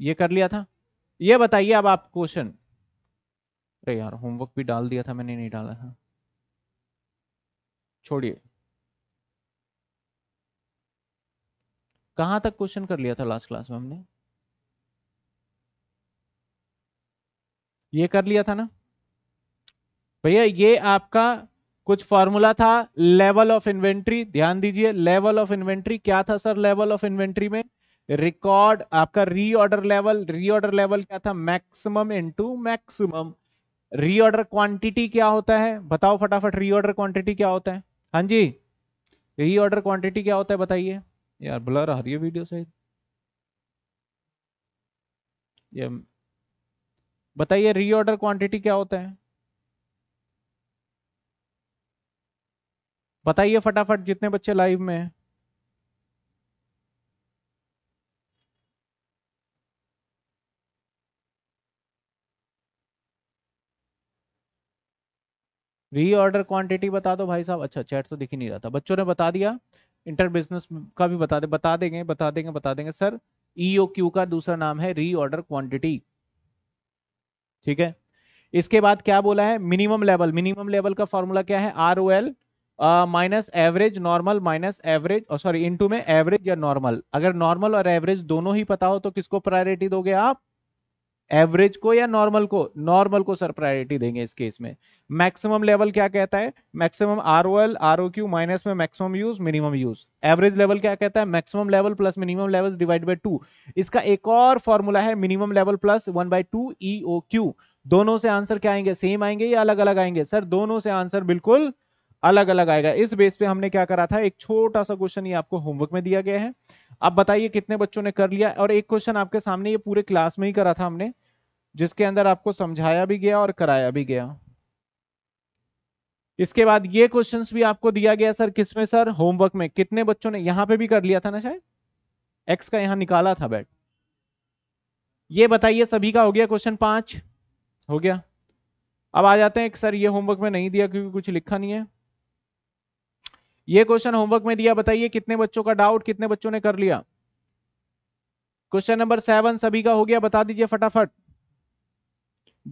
ये कर लिया था ये बताइए अब आप क्वेश्चन अरे यार होमवर्क भी डाल दिया था मैंने नहीं डाला था छोड़िए कहां तक क्वेश्चन कर लिया था लास्ट क्लास में हमने ये कर लिया था ना भैया ये आपका कुछ फॉर्मूला था लेवल ऑफ इन्वेंट्री ध्यान दीजिए लेवल ऑफ इन्वेंट्री क्या था सर लेवल ऑफ इन्वेंट्री में रिकॉर्ड आपका रीऑर्डर लेवल रीऑर्डर लेवल क्या था maximum into maximum reorder quantity क्या होता है बताओ फटाफट रीऑर्डर क्वांटिटी क्या होता है हाँ जी रीऑर्डर क्वांटिटी क्या होता है बताइए यार ब्लर आ रही है वीडियो सही ये बताइए रीऑर्डर क्वांटिटी क्या होता है बताइए फटाफट जितने बच्चे लाइव में हैं रीऑर्डर क्वांटिटी बता दो भाई साहब अच्छा चैट तो दिख ही नहीं रहा था बच्चों ने बता दिया इंटर बिजनेस का भी बता दे बता देंगे बता देंगे बता देंगे सर क्यू e का दूसरा नाम है रीऑर्डर क्वांटिटी ठीक है इसके बाद क्या बोला है मिनिमम लेवल मिनिमम लेवल का फॉर्मूला क्या है R O L minus average normal minus average और सॉरी इनटू में एवरेज या नॉर्मल अगर नॉर्मल और एवरेज दोनों ही पता हो तो किसको प्रायोरिटी दोगे आप एवरेज को या नॉर्मल को नॉर्मल को सर प्रायोरिटी देंगे इस केस में मैक्सिमम लेवल क्या कहता है maximum R O L R O Q minus में maximum use minimum use average level क्या कहता है maximum level plus minimum level divide by two इसका एक और फॉर्मूला है minimum level plus one by two E O Q दोनों से आंसर क्या आएंगे सेम आएंगे या अलग अलग आएंगे सर दोनों से आंसर बिल्कुल अलग अलग आएगा इस बेस पे हमने क्या करा था एक छोटा सा क्वेश्चन ये आपको होमवर्क में दिया गया है अब बताइए कितने बच्चों ने कर लिया और एक क्वेश्चन आपके सामने ये पूरे क्लास में ही करा था हमने जिसके अंदर आपको समझाया भी गया और कराया भी गया इसके बाद ये क्वेश्चंस भी आपको दिया गया सर किसमें सर होमवर्क में कितने बच्चों ने यहां पे भी कर लिया था ना शायद एक्स का यहां निकाला था बैट ये बताइए सभी का हो गया क्वेश्चन पांच हो गया अब आ जाते हैं सर ये होमवर्क में नहीं दिया क्योंकि कुछ लिखा नहीं है ये क्वेश्चन होमवर्क में दिया बताइए कितने बच्चों का डाउट कितने बच्चों ने कर लिया क्वेश्चन नंबर सेवन सभी का हो गया बता दीजिए फटाफट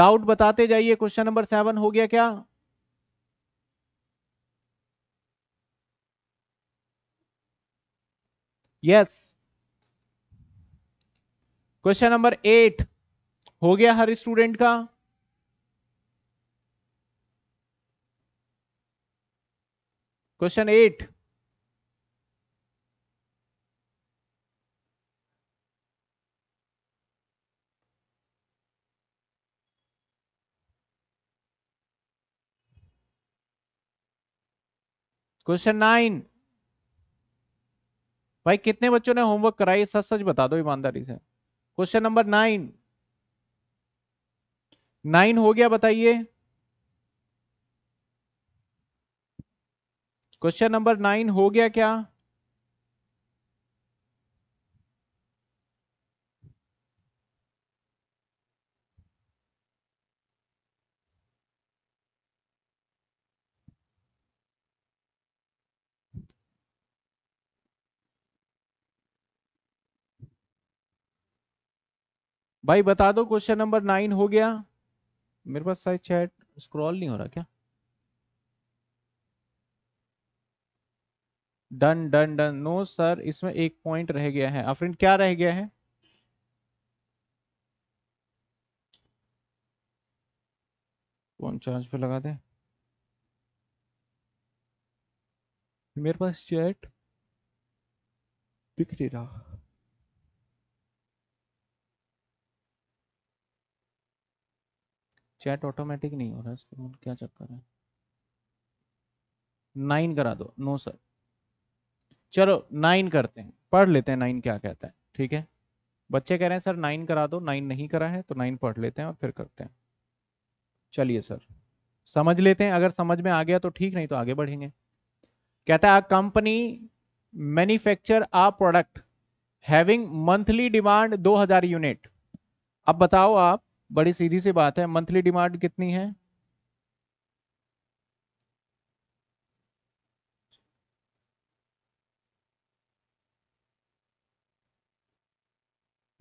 डाउट बताते जाइए क्वेश्चन नंबर सेवन हो गया क्या यस क्वेश्चन नंबर एट हो गया हर स्टूडेंट का क्वेश्चन एट क्वेश्चन नाइन भाई कितने बच्चों ने होमवर्क कराई सच सच बता दो ईमानदारी से क्वेश्चन नंबर नाइन नाइन हो गया बताइए क्वेश्चन नंबर नाइन हो गया क्या भाई बता दो क्वेश्चन नंबर नाइन हो गया मेरे पास शायद चैट स्क्रॉल नहीं हो रहा क्या done done done no sir इसमें एक पॉइंट रह गया है आफरीन क्या रह गया है कौन चार्ज पे लगा दे मेरे पास चैट दिख नहीं रहा चैट ऑटोमेटिक नहीं हो रहा इसके क्या चक्कर है नाइन करा दो नो सर चलो नाइन करते हैं पढ़ लेते हैं नाइन क्या कहता है ठीक है बच्चे कह रहे हैं सर नाइन करा दो नाइन नहीं करा है तो नाइन पढ़ लेते हैं और फिर करते हैं चलिए सर समझ लेते हैं अगर समझ में आ गया तो ठीक नहीं तो आगे बढ़ेंगे कहता है company manufacture a product having monthly demand 2000 unit अब बताओ आप बड़ी सीधी सी बात है मंथली डिमांड कितनी है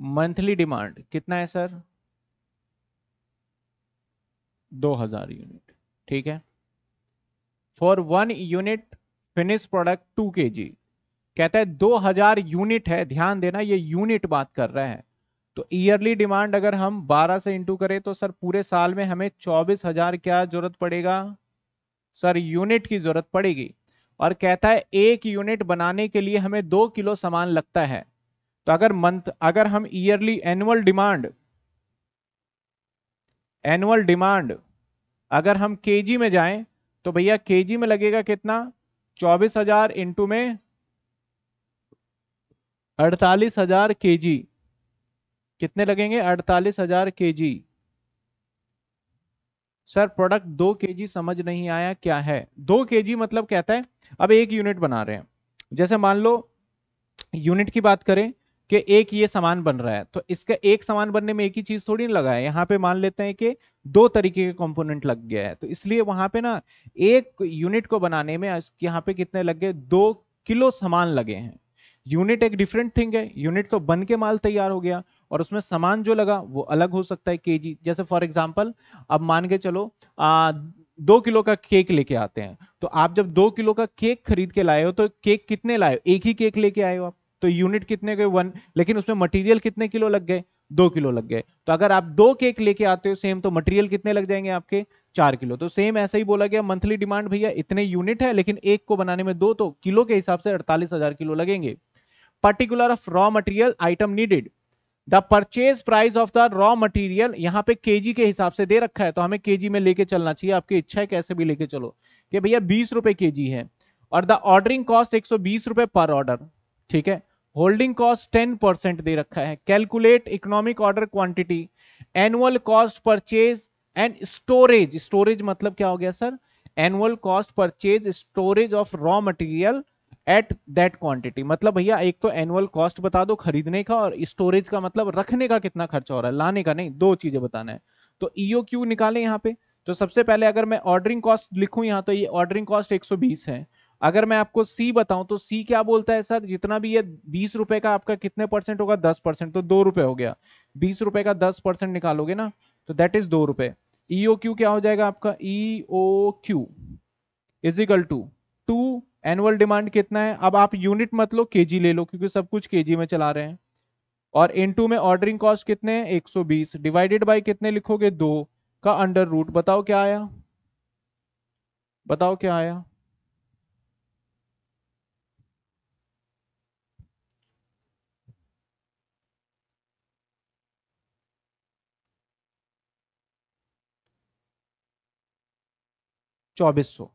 मंथली डिमांड कितना है सर दो हजार यूनिट ठीक है for one unit finish product two K G कहता है दो हजार यूनिट है ध्यान देना ये यूनिट बात कर रहा है तो ईयरली डिमांड अगर हम 12 से इंटू करें तो सर पूरे साल में हमें चौबीस हजार क्या जरूरत पड़ेगा सर यूनिट की जरूरत पड़ेगी और कहता है एक यूनिट बनाने के लिए हमें दो किलो सामान लगता है तो अगर मंथ अगर हम yearly annual demand annual demand अगर हम केजी में जाएं तो भैया केजी में लगेगा कितना चौबीस हजार इंटू में अड़तालीस हजार के जी कितने लगेंगे अड़तालीस हजार के जी सर प्रोडक्ट दो के जी समझ नहीं आया क्या है दो के जी मतलब कहता है अब एक यूनिट बना रहे हैं जैसे मान लो यूनिट की बात करें कि एक ये सामान बन रहा है तो इसका एक सामान बनने में एक ही चीज थोड़ी ना लगा है यहाँ पे मान लेते हैं कि दो तरीके के कंपोनेंट लग गया है तो इसलिए वहां पे ना एक यूनिट को बनाने में यहाँ पे कितने लग गए दो किलो सामान लगे हैं यूनिट एक डिफरेंट थिंग है यूनिट तो बन के माल तैयार हो गया और उसमें सामान जो लगा वो अलग हो सकता है के जैसे फॉर एग्जाम्पल अब मान के चलो आ, दो किलो का केक लेके आते हैं तो आप जब दो किलो का केक खरीद के लाए हो तो केक कितने लाए हो एक ही केक लेके आए हो आप तो यूनिट कितने गए वन लेकिन उसमें मटेरियल कितने किलो लग गए दो किलो लग गए तो अगर आप दो केक लेके आते हो सेम तो मटेरियल कितने लग जाएंगे आपके चार किलो तो सेम ऐसा ही बोला गया मंथली डिमांड भैया इतने यूनिट है लेकिन एक को बनाने में दो तो किलो के हिसाब से अड़तालीस हजार किलो लगेंगे particular of raw material item needed the purchase price of the raw material यहाँ पे के के हिसाब से दे रखा है तो हमें के में लेके चलना चाहिए आपकी इच्छा है कैसे भी लेके चलो कि भैया बीस रुपए के जी है और द ऑर्डरिंग कॉस्ट एक सौ बीस रुपए पर ऑर्डर ठीक है होल्डिंग कॉस्ट टेन परसेंट दे रखा है calculate economic order quantity annual cost purchase and storage storage मतलब क्या हो गया sir annual cost purchase storage of raw material at that quantity मतलब भैया एक तो एनुअल कॉस्ट बता दो खरीदने का और स्टोरेज का मतलब रखने का कितना खर्चा हो रहा है लाने का नहीं दो चीजें बताना है तो ईओ e क्यू निकाले यहाँ पे तो सबसे पहले अगर मैं ऑर्डरिंग कॉस्ट लिखूं यहाँ तो ये ऑर्डरिंग कॉस्ट 120 है अगर मैं आपको सी बताऊं तो सी क्या बोलता है सर जितना भी ये बीस रुपए का आपका कितने परसेंट होगा दस परसेंट तो दो रुपए हो गया बीस रुपए का दस परसेंट निकालोगे ना तो दैट इज दो रुपए ईओ e क्यू क्या हो जाएगा आपका E O Q is equal to two annual demand कितना है अब आप यूनिट मत लो जी ले लो क्योंकि सब कुछ जी में चला रहे हैं और इन टू में ऑर्डरिंग कॉस्ट कितने हैं बीस डिवाइडेड बाई कितने लिखोगे दो का अंडर रूट बताओ क्या आया बताओ क्या आया चौबीस सौ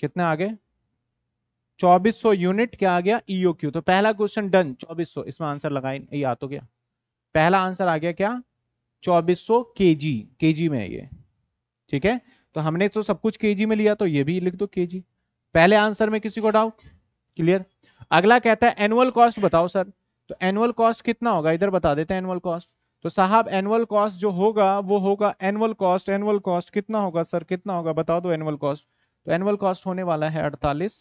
कितना आ गए चौबीस सौ यूनिट क्या आ गया ईओ e क्यू तो पहला क्वेश्चन डन चौबीस सौ इसमें आंसर लगा ये आ तो गया पहला आंसर आ गया क्या चौबीस सौ के जी के जी में ये ठीक है तो हमने तो सब कुछ के जी में लिया तो ये भी लिख दो के जी पहले आंसर में किसी को डाउट क्लियर अगला कहता है एनुअल कॉस्ट बताओ सर तो एनुअल कॉस्ट कितना होगा इधर बता देते हैं एनुअल कॉस्ट तो साहब एनुअल कॉस्ट जो होगा वो होगा एनुअल कॉस्ट एनुअल कॉस्ट कितना होगा सर कितना होगा बता दो एनुअल कॉस्ट तो एनुअल कॉस्ट तो होने वाला है अड़तालीस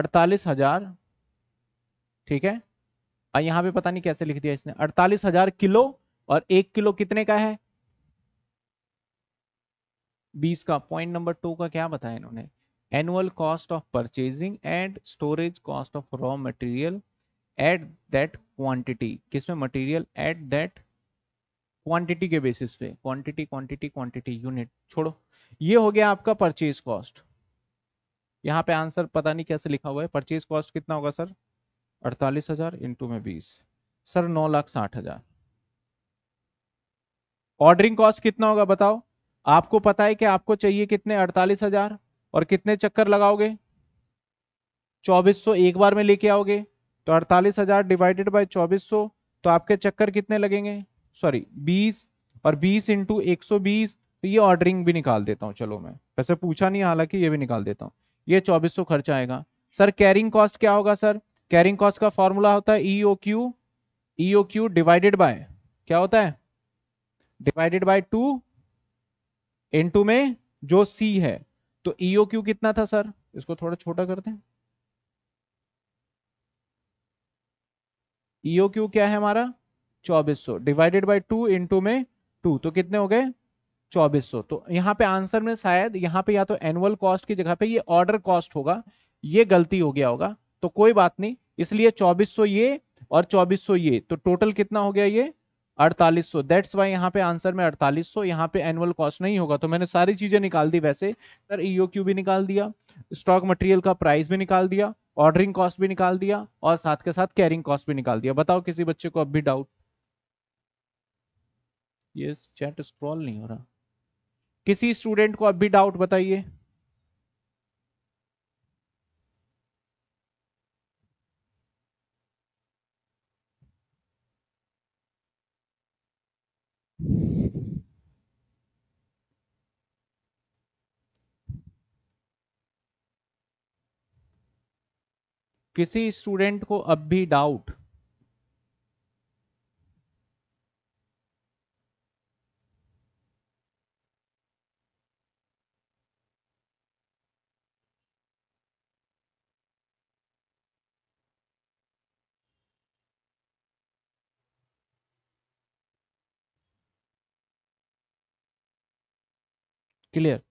अड़तालीस हजार ठीक है और यहां पे पता नहीं कैसे लिख दिया इसने अड़तालीस हजार किलो और एक किलो कितने का है बीस का पॉइंट नंबर टू का क्या बताया इन्होंने annual cost of purchasing and storage cost of raw material at that quantity किसमें मटेरियल एट दैट क्वांटिटी के बेसिस पे क्वांटिटी क्वांटिटी क्वांटिटी यूनिट छोड़ो ये हो गया आपका परचेज कॉस्ट यहाँ पे आंसर पता नहीं कैसे लिखा हुआ है परचेज कॉस्ट कितना होगा सर अड़तालीस हजार इंटू में बीस सर नौ लाख साठ हजार ऑर्डरिंग कॉस्ट कितना होगा बताओ आपको पता है कि आपको चाहिए कितने अड़तालीस हजार और कितने चक्कर लगाओगे चौबीस सौ एक बार में लेके आओगे तो अड़तालीस हजार डिवाइडेड बाई चौबीस सौ तो आपके चक्कर कितने लगेंगे सॉरी बीस और बीस इंटू एक सौ बीस तो ये ऑर्डरिंग भी निकाल देता हूँ चलो मैं वैसे पूछा नहीं हालांकि ये भी निकाल देता हूँ ये चौबीस सौ खर्चा आएगा सर कैरिंग कॉस्ट क्या होगा सर कैरिंग कॉस्ट का फॉर्मूला होता है E O Q E O Q divided by क्या होता है डिवाइडेड बाय टू इंटू में जो सी है तो ईओ e क्यू कितना था सर इसको थोड़ा छोटा करते हैं ईओ e क्यू क्या है हमारा चौबीस डिवाइडेड बाई टू इंटू में टू तो कितने हो गए चौबीस तो यहाँ पे आंसर में शायद यहाँ पे या तो एनुअल कॉस्ट की जगह पे ये ऑर्डर कॉस्ट होगा ये गलती हो गया होगा तो कोई बात नहीं इसलिए 2400 ये और 2400 ये तो टोटल कितना हो गया ये अड़तालीस सौ दैट्स वाई यहाँ पे आंसर में अड़तालीस सौ यहाँ पे एनुअल कॉस्ट नहीं होगा तो मैंने सारी चीजें निकाल दी वैसे सर ईओ e क्यू भी निकाल दिया स्टॉक मटेरियल का प्राइस भी निकाल दिया ऑर्डरिंग कॉस्ट भी निकाल दिया और साथ के साथ कैरिंग कॉस्ट भी निकाल दिया बताओ किसी बच्चे को अब भी डाउट ये चैट स्क्रॉल नहीं हो रहा किसी स्टूडेंट को अब भी डाउट बताइए किसी स्टूडेंट को अब भी डाउट क्लियर